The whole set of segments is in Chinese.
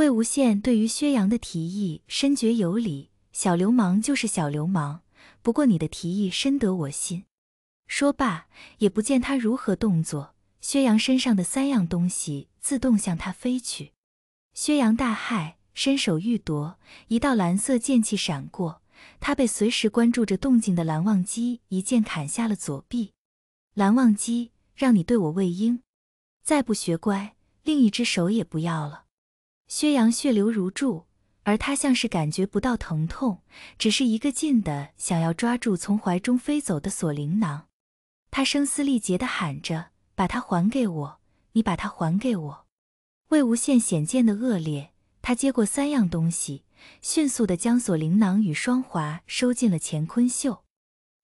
魏无羡对于薛洋的提议深觉有理，小流氓就是小流氓。不过你的提议深得我心。说罢，也不见他如何动作，薛洋身上的三样东西自动向他飞去。薛洋大骇，伸手欲夺，一道蓝色剑气闪过，他被随时关注着动静的蓝忘机一剑砍下了左臂。蓝忘机，让你对我魏婴，再不学乖，另一只手也不要了。薛洋血流如注，而他像是感觉不到疼痛，只是一个劲的想要抓住从怀中飞走的锁灵囊。他声嘶力竭的喊着：“把它还给我！你把它还给我！”魏无羡显见的恶劣，他接过三样东西，迅速的将锁灵囊与双华收进了乾坤袖。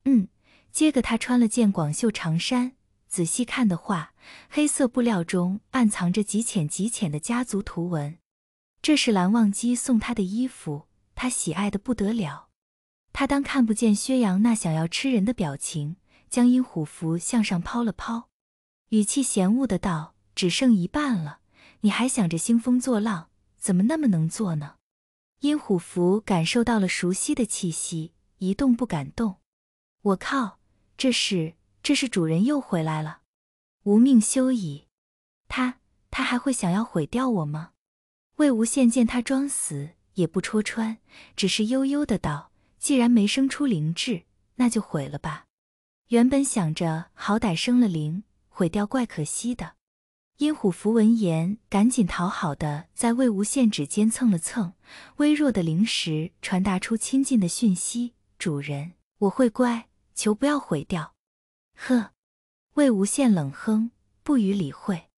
嗯，接着他穿了件广袖长衫，仔细看的话，黑色布料中暗藏着极浅极浅的家族图文。这是蓝忘机送他的衣服，他喜爱的不得了。他当看不见薛洋那想要吃人的表情，将阴虎符向上抛了抛，语气嫌恶的道：“只剩一半了，你还想着兴风作浪？怎么那么能做呢？”阴虎符感受到了熟悉的气息，一动不敢动。我靠，这是这是主人又回来了！无命休矣！他他还会想要毁掉我吗？魏无羡见他装死也不戳穿，只是悠悠的道：“既然没生出灵智，那就毁了吧。”原本想着好歹生了灵，毁掉怪可惜的。阴虎符闻言，赶紧讨好的在魏无羡指尖蹭了蹭，微弱的灵石传达出亲近的讯息：“主人，我会乖，求不要毁掉。”呵，魏无羡冷哼，不予理会，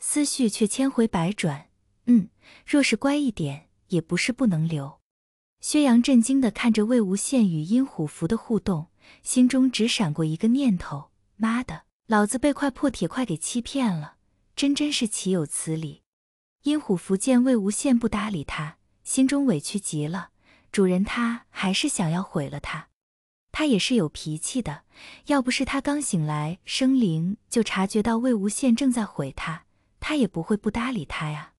思绪却千回百转。嗯，若是乖一点，也不是不能留。薛洋震惊的看着魏无羡与阴虎符的互动，心中只闪过一个念头：妈的，老子被块破铁块给欺骗了，真真是岂有此理！阴虎符见魏无羡不搭理他，心中委屈极了。主人他还是想要毁了他，他也是有脾气的。要不是他刚醒来，生灵就察觉到魏无羡正在毁他，他也不会不搭理他呀。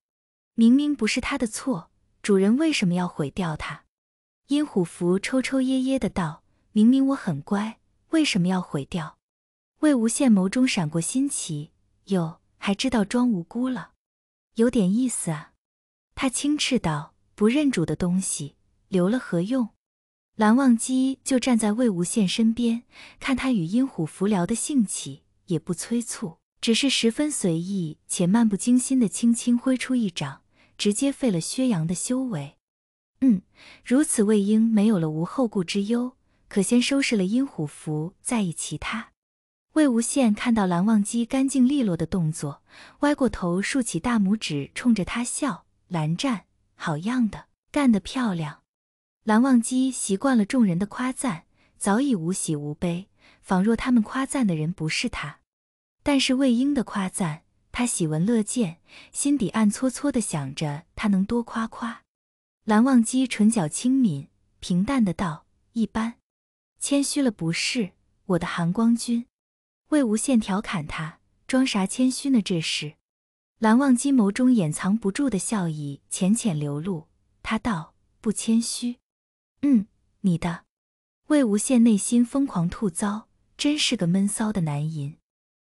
明明不是他的错，主人为什么要毁掉它？阴虎符抽抽噎噎的道：“明明我很乖，为什么要毁掉？”魏无羡眸中闪过新奇，哟，还知道装无辜了，有点意思啊！他轻斥道：“不认主的东西，留了何用？”蓝忘机就站在魏无羡身边，看他与阴虎符聊得兴起，也不催促，只是十分随意且漫不经心的轻轻挥出一掌。直接废了薛洋的修为，嗯，如此魏婴没有了无后顾之忧，可先收拾了阴虎符再议其他。魏无羡看到蓝忘机干净利落的动作，歪过头竖起大拇指冲着他笑：“蓝湛，好样的，干得漂亮。”蓝忘机习惯了众人的夸赞，早已无喜无悲，仿若他们夸赞的人不是他。但是魏婴的夸赞。他喜闻乐见，心底暗搓搓的想着他能多夸夸。蓝忘机唇角轻抿，平淡的道：“一般，谦虚了不是？”我的寒光君，魏无羡调侃他：“装啥谦虚呢？”这是。”蓝忘机眸中掩藏不住的笑意浅浅流露，他道：“不谦虚。”嗯，你的。魏无羡内心疯狂吐槽：“真是个闷骚的男淫。”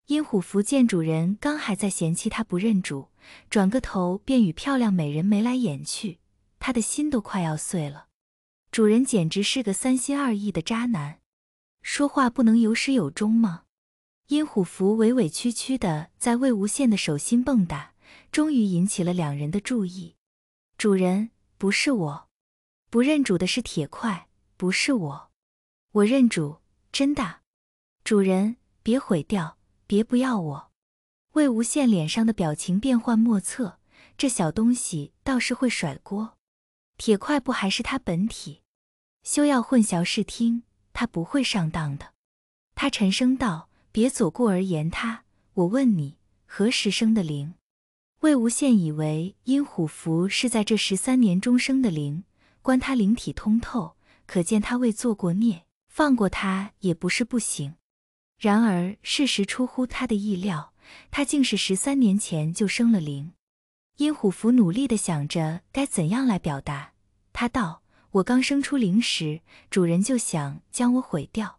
殷虎符见主人刚还在嫌弃他不认主，转个头便与漂亮美人眉来眼去，他的心都快要碎了。主人简直是个三心二意的渣男，说话不能有始有终吗？殷虎符委委屈屈的在魏无羡的手心蹦跶，终于引起了两人的注意。主人不是我，不认主的是铁块，不是我，我认主，真的。主人别毁掉。别不要我，魏无羡脸上的表情变幻莫测，这小东西倒是会甩锅。铁块不还是他本体？休要混淆视听，他不会上当的。他沉声道：“别左顾而言他，我问你，何时生的灵？”魏无羡以为阴虎符是在这十三年中生的灵，观他灵体通透，可见他未做过孽，放过他也不是不行。然而，事实出乎他的意料，他竟是十三年前就生了灵。阴虎符努力的想着该怎样来表达，他道：“我刚生出灵时，主人就想将我毁掉。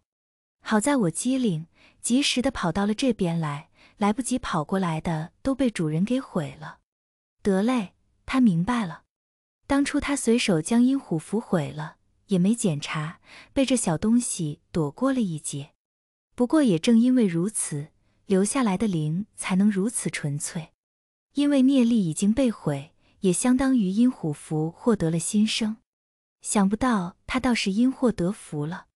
好在我机灵，及时的跑到了这边来。来不及跑过来的，都被主人给毁了。”得嘞，他明白了。当初他随手将阴虎符毁了，也没检查，被这小东西躲过了一劫。不过也正因为如此，留下来的灵才能如此纯粹。因为孽力已经被毁，也相当于阴虎符获得了新生。想不到他倒是因祸得福了。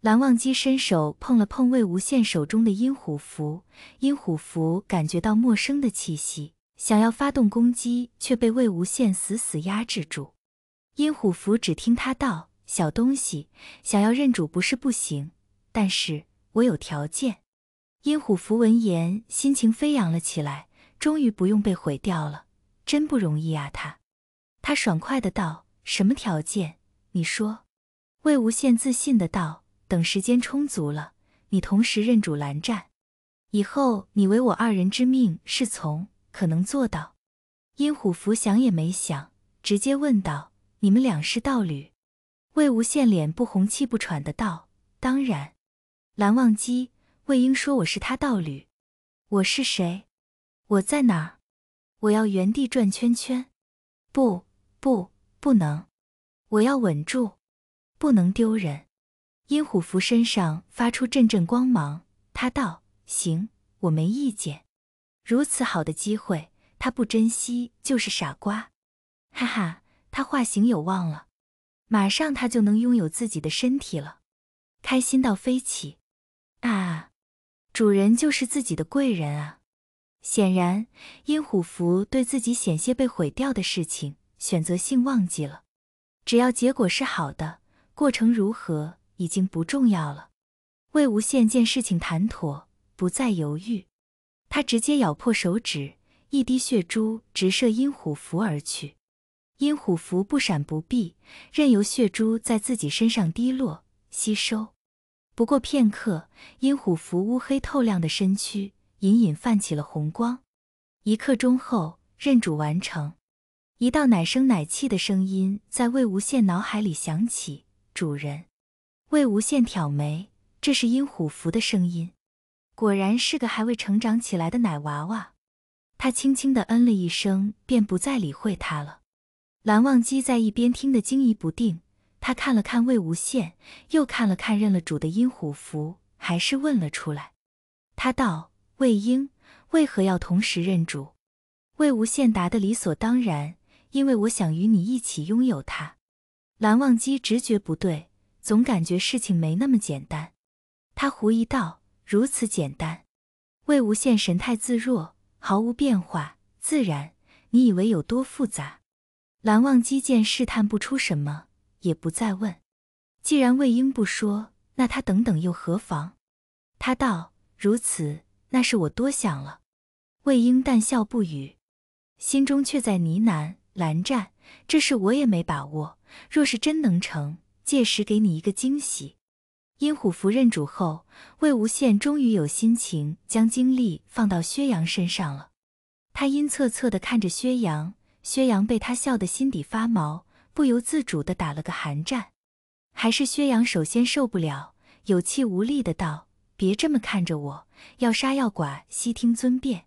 蓝忘机伸手碰了碰魏无羡手中的阴虎符，阴虎符感觉到陌生的气息，想要发动攻击，却被魏无羡死死压制住。阴虎符只听他道：“小东西，想要认主不是不行，但是……”我有条件，阴虎符闻言心情飞扬了起来，终于不用被毁掉了，真不容易啊！他，他爽快的道：“什么条件？你说。”魏无羡自信的道：“等时间充足了，你同时认主蓝湛，以后你唯我二人之命是从，可能做到？”阴虎符想也没想，直接问道：“你们两是道侣？”魏无羡脸不红气不喘的道：“当然。”蓝忘机，魏婴说：“我是他道侣。”我是谁？我在哪儿？我要原地转圈圈。不，不，不能！我要稳住，不能丢人。阴虎符身上发出阵阵光芒，他道：“行，我没意见。”如此好的机会，他不珍惜就是傻瓜。哈哈，他化形有望了，马上他就能拥有自己的身体了，开心到飞起。主人就是自己的贵人啊！显然，阴虎符对自己险些被毁掉的事情选择性忘记了。只要结果是好的，过程如何已经不重要了。魏无羡见事情谈妥，不再犹豫，他直接咬破手指，一滴血珠直射阴虎符而去。阴虎符不闪不避，任由血珠在自己身上滴落、吸收。不过片刻，阴虎符乌黑透亮的身躯隐隐泛起了红光。一刻钟后，认主完成。一道奶声奶气的声音在魏无羡脑海里响起：“主人。”魏无羡挑眉，这是阴虎符的声音，果然是个还未成长起来的奶娃娃。他轻轻的嗯了一声，便不再理会他了。蓝忘机在一边听得惊疑不定。他看了看魏无羡，又看了看认了主的阴虎符，还是问了出来。他道：“魏婴，为何要同时认主？”魏无羡答得理所当然：“因为我想与你一起拥有他。”蓝忘机直觉不对，总感觉事情没那么简单。他狐疑道：“如此简单？”魏无羡神态自若，毫无变化。自然，你以为有多复杂？蓝忘机见试探不出什么。也不再问，既然魏婴不说，那他等等又何妨？他道：“如此，那是我多想了。”魏婴淡笑不语，心中却在呢喃：“蓝湛，这事我也没把握。若是真能成，届时给你一个惊喜。”阴虎符认主后，魏无羡终于有心情将精力放到薛洋身上了。他阴恻恻的看着薛洋，薛洋被他笑得心底发毛。不由自主地打了个寒战，还是薛洋首先受不了，有气无力的道：“别这么看着我，要杀要剐，悉听尊便。”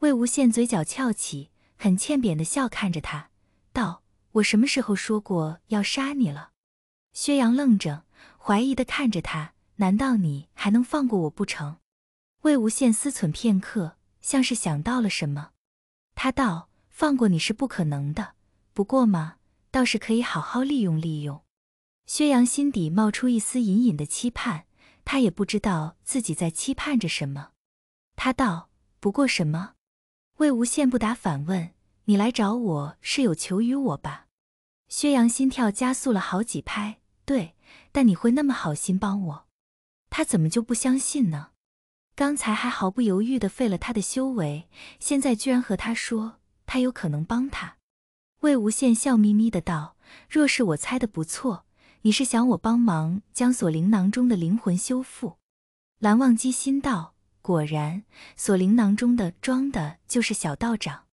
魏无羡嘴角翘起，很欠扁的笑看着他，道：“我什么时候说过要杀你了？”薛洋愣着，怀疑的看着他：“难道你还能放过我不成？”魏无羡思忖片刻，像是想到了什么，他道：“放过你是不可能的，不过嘛……”倒是可以好好利用利用，薛洋心底冒出一丝隐隐的期盼，他也不知道自己在期盼着什么。他道：“不过什么？”魏无羡不答，反问：“你来找我是有求于我吧？”薛洋心跳加速了好几拍。对，但你会那么好心帮我？他怎么就不相信呢？刚才还毫不犹豫的废了他的修为，现在居然和他说他有可能帮他。魏无羡笑眯眯的道：“若是我猜的不错，你是想我帮忙将锁灵囊中的灵魂修复？”蓝忘机心道：“果然，锁灵囊中的装的就是小道长。”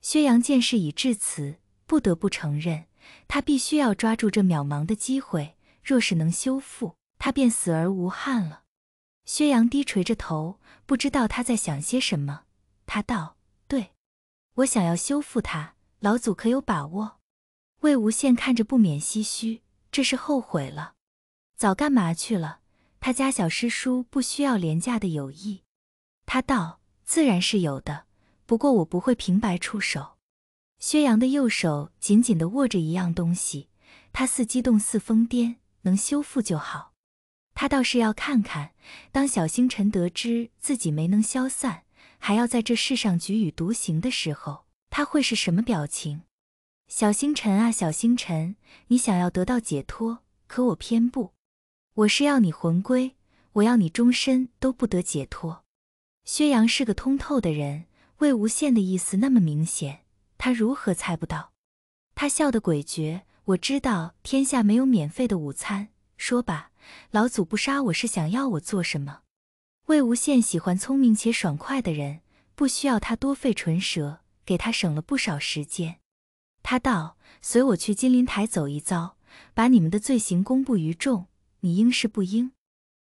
薛洋见事已至此，不得不承认，他必须要抓住这渺茫的机会。若是能修复，他便死而无憾了。薛洋低垂着头，不知道他在想些什么。他道：“对，我想要修复他。”老祖可有把握？魏无羡看着不免唏嘘，这是后悔了，早干嘛去了？他家小师叔不需要廉价的友谊，他道：“自然是有的，不过我不会平白出手。”薛洋的右手紧紧的握着一样东西，他似激动似疯癫，能修复就好。他倒是要看看，当小星辰得知自己没能消散，还要在这世上举踽独行的时候。他会是什么表情？小星辰啊，小星辰，你想要得到解脱，可我偏不，我是要你魂归，我要你终身都不得解脱。薛洋是个通透的人，魏无羡的意思那么明显，他如何猜不到？他笑得诡谲，我知道天下没有免费的午餐。说吧，老祖不杀我是想要我做什么？魏无羡喜欢聪明且爽快的人，不需要他多费唇舌。给他省了不少时间，他道：“随我去金陵台走一遭，把你们的罪行公布于众，你应是不应？”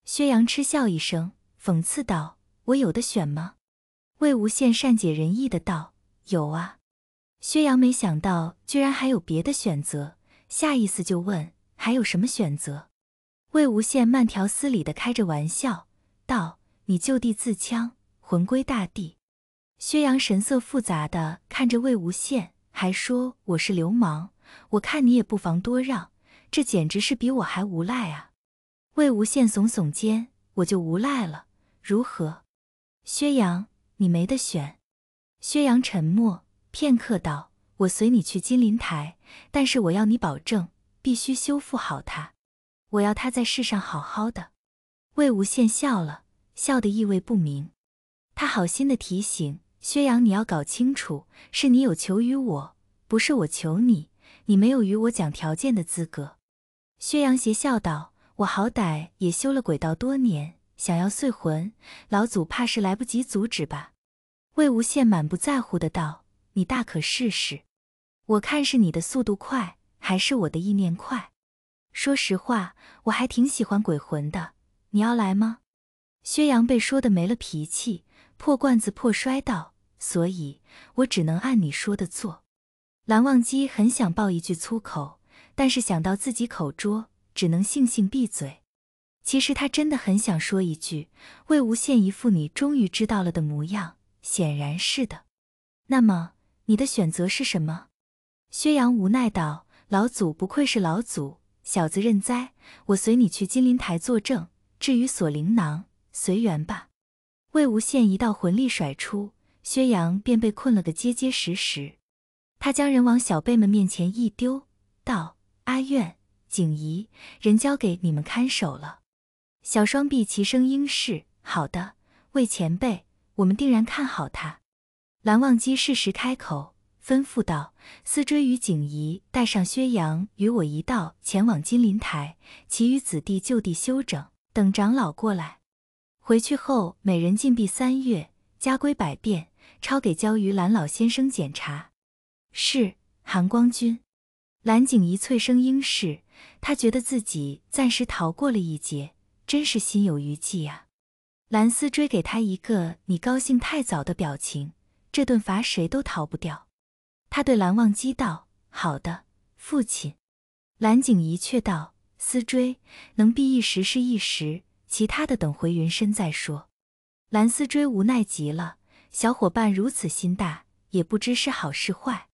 薛洋嗤笑一声，讽刺道：“我有的选吗？”魏无羡善解人意的道：“有啊。”薛洋没想到居然还有别的选择，下意识就问：“还有什么选择？”魏无羡慢条斯理的开着玩笑道：“你就地自戕，魂归大地。”薛洋神色复杂的看着魏无羡，还说我是流氓，我看你也不妨多让，这简直是比我还无赖啊！魏无羡耸耸肩，我就无赖了，如何？薛洋，你没得选。薛洋沉默片刻，道：“我随你去金陵台，但是我要你保证，必须修复好它，我要它在世上好好的。”魏无羡笑了笑，的意味不明，他好心的提醒。薛洋，你要搞清楚，是你有求于我，不是我求你。你没有与我讲条件的资格。薛洋邪笑道：“我好歹也修了鬼道多年，想要碎魂，老祖怕是来不及阻止吧？”魏无羡满不在乎的道：“你大可试试，我看是你的速度快，还是我的意念快。说实话，我还挺喜欢鬼魂的。你要来吗？”薛洋被说的没了脾气。破罐子破摔道：“所以我只能按你说的做。”蓝忘机很想爆一句粗口，但是想到自己口拙，只能悻悻闭嘴。其实他真的很想说一句：“魏无羡一副你终于知道了的模样，显然是的。”那么你的选择是什么？薛洋无奈道：“老祖不愧是老祖，小子认栽，我随你去金陵台作证。至于锁灵囊，随缘吧。”魏无羡一道魂力甩出，薛洋便被困了个结结实实。他将人往小辈们面前一丢，道：“阿苑、景怡，人交给你们看守了。”小双臂齐声应是：“好的，魏前辈，我们定然看好他。”蓝忘机适时开口吩咐道：“思追与景怡带上薛洋，与我一道前往金鳞台，其余子弟就地休整，等长老过来。”回去后，每人禁闭三月，家规百变，抄给焦于蓝老先生检查。是韩光君，蓝景仪脆声应是。他觉得自己暂时逃过了一劫，真是心有余悸呀。蓝思追给他一个“你高兴太早”的表情。这顿罚谁都逃不掉。他对蓝忘机道：“好的，父亲。”蓝景仪却道：“思追能避一时是一时。”其他的等回云深再说。蓝思追无奈极了，小伙伴如此心大，也不知是好是坏。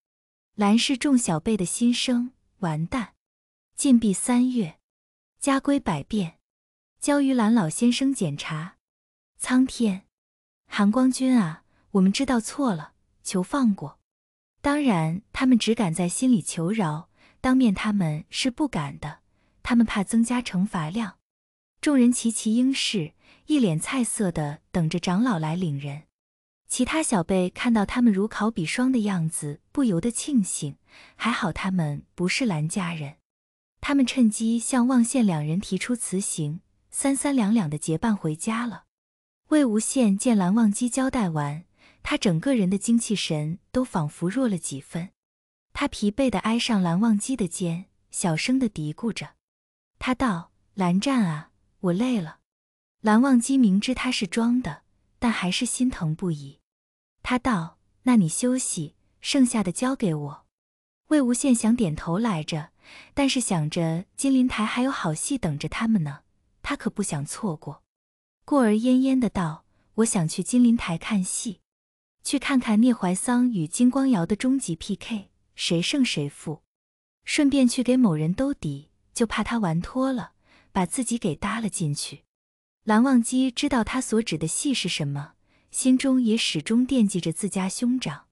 蓝氏众小辈的心声：完蛋，禁闭三月，家规百变，交于蓝老先生检查。苍天，韩光君啊，我们知道错了，求放过。当然，他们只敢在心里求饶，当面他们是不敢的，他们怕增加惩罚量。众人齐齐应是，一脸菜色的等着长老来领人。其他小辈看到他们如考比霜的样子，不由得庆幸，还好他们不是蓝家人。他们趁机向望羡两人提出辞行，三三两两的结伴回家了。魏无羡见蓝忘机交代完，他整个人的精气神都仿佛弱了几分。他疲惫的挨上蓝忘机的肩，小声的嘀咕着，他道：“蓝湛啊。”我累了，蓝忘机明知他是装的，但还是心疼不已。他道：“那你休息，剩下的交给我。”魏无羡想点头来着，但是想着金陵台还有好戏等着他们呢，他可不想错过，过儿恹恹的道：“我想去金陵台看戏，去看看聂怀桑与金光瑶的终极 PK，谁胜谁负，顺便去给某人兜底，就怕他玩脱了。”把自己给搭了进去，蓝忘机知道他所指的戏是什么，心中也始终惦记着自家兄长。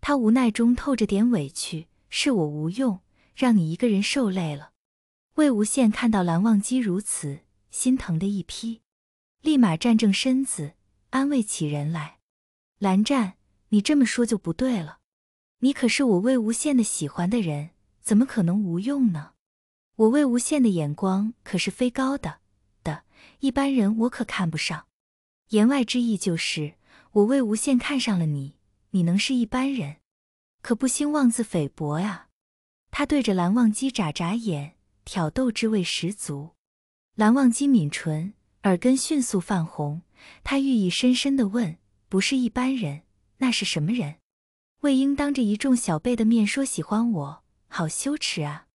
他无奈中透着点委屈：“是我无用，让你一个人受累了。”魏无羡看到蓝忘机如此，心疼的一批，立马站正身子，安慰起人来：“蓝湛，你这么说就不对了，你可是我魏无羡的喜欢的人，怎么可能无用呢？”我魏无羡的眼光可是非高的，的一般人我可看不上。言外之意就是我魏无羡看上了你，你能是一般人？可不兴妄自菲薄啊！他对着蓝忘机眨眨眼，挑逗之味十足。蓝忘机抿唇，耳根迅速泛红。他寓意深深的问：“不是一般人，那是什么人？”魏婴当着一众小辈的面说喜欢我，好羞耻啊！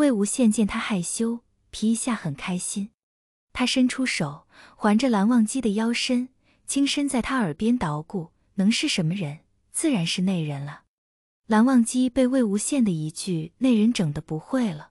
魏无羡见他害羞，皮一下很开心。他伸出手环着蓝忘机的腰身，轻声在他耳边捣鼓：“能是什么人？自然是内人了。”蓝忘机被魏无羡的一句“内人”整的不会了。